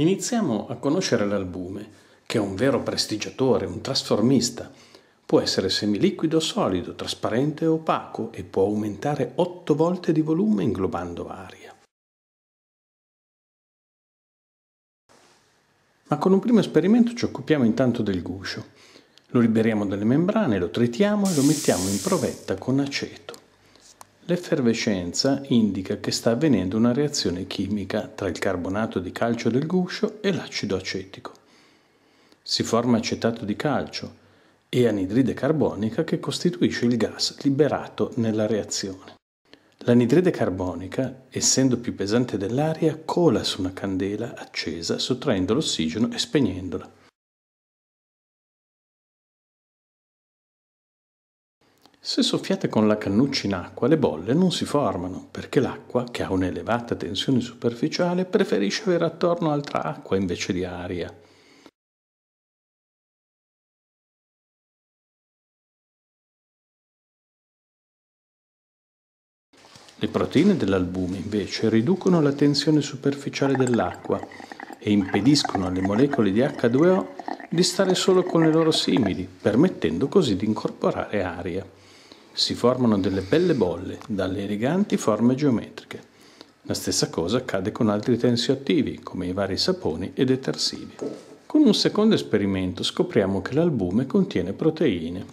Iniziamo a conoscere l'albume, che è un vero prestigiatore, un trasformista. Può essere semiliquido o solido, trasparente o opaco e può aumentare 8 volte di volume inglobando aria. Ma con un primo esperimento ci occupiamo intanto del guscio. Lo liberiamo dalle membrane, lo tritiamo e lo mettiamo in provetta con aceto. L'effervescenza indica che sta avvenendo una reazione chimica tra il carbonato di calcio del guscio e l'acido acetico. Si forma acetato di calcio e anidride carbonica che costituisce il gas liberato nella reazione. L'anidride carbonica, essendo più pesante dell'aria, cola su una candela accesa sottraendo l'ossigeno e spegnendola. Se soffiate con la cannuccia in acqua le bolle non si formano perché l'acqua, che ha un'elevata tensione superficiale, preferisce avere attorno altra acqua invece di aria. Le proteine dell'albume invece riducono la tensione superficiale dell'acqua e impediscono alle molecole di H2O di stare solo con le loro simili, permettendo così di incorporare aria si formano delle belle bolle dalle eleganti forme geometriche. La stessa cosa accade con altri tensioattivi, come i vari saponi e detersivi. Con un secondo esperimento scopriamo che l'albume contiene proteine.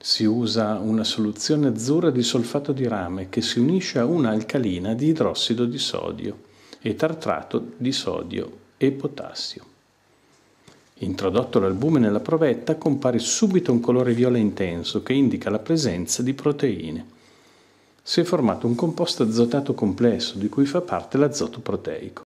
Si usa una soluzione azzurra di solfato di rame che si unisce a una alcalina di idrossido di sodio e tartrato di sodio e potassio. Introdotto l'albume nella provetta compare subito un colore viola intenso che indica la presenza di proteine. Si è formato un composto azotato complesso di cui fa parte l'azoto proteico.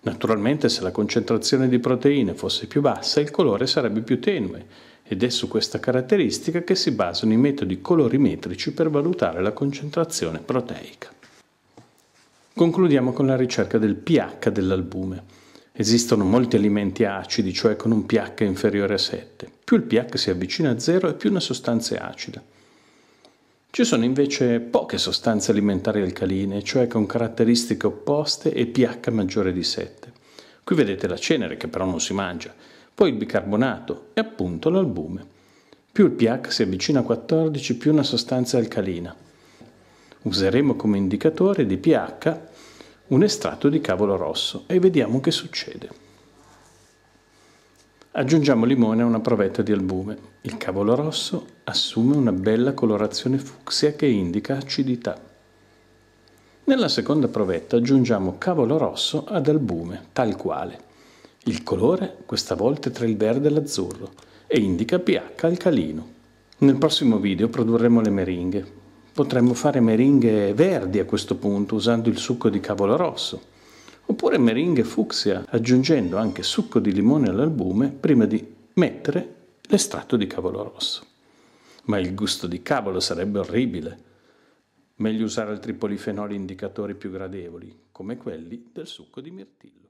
Naturalmente se la concentrazione di proteine fosse più bassa il colore sarebbe più tenue ed è su questa caratteristica che si basano i metodi colorimetrici per valutare la concentrazione proteica. Concludiamo con la ricerca del pH dell'albume. Esistono molti alimenti acidi, cioè con un pH inferiore a 7. Più il pH si avvicina a 0 e più una sostanza è acida. Ci sono invece poche sostanze alimentari alcaline, cioè con caratteristiche opposte e pH maggiore di 7. Qui vedete la cenere che però non si mangia, poi il bicarbonato e appunto l'albume. Più il pH si avvicina a 14, più una sostanza è alcalina. Useremo come indicatore di pH un estratto di cavolo rosso e vediamo che succede. Aggiungiamo limone a una provetta di albume. Il cavolo rosso assume una bella colorazione fucsia che indica acidità. Nella seconda provetta aggiungiamo cavolo rosso ad albume, tal quale. Il colore questa volta è tra il verde e l'azzurro e indica pH alcalino. Nel prossimo video produrremo le meringhe, Potremmo fare meringhe verdi a questo punto usando il succo di cavolo rosso, oppure meringhe fucsia aggiungendo anche succo di limone all'albume prima di mettere l'estratto di cavolo rosso. Ma il gusto di cavolo sarebbe orribile. Meglio usare altri polifenoli indicatori più gradevoli, come quelli del succo di mirtillo.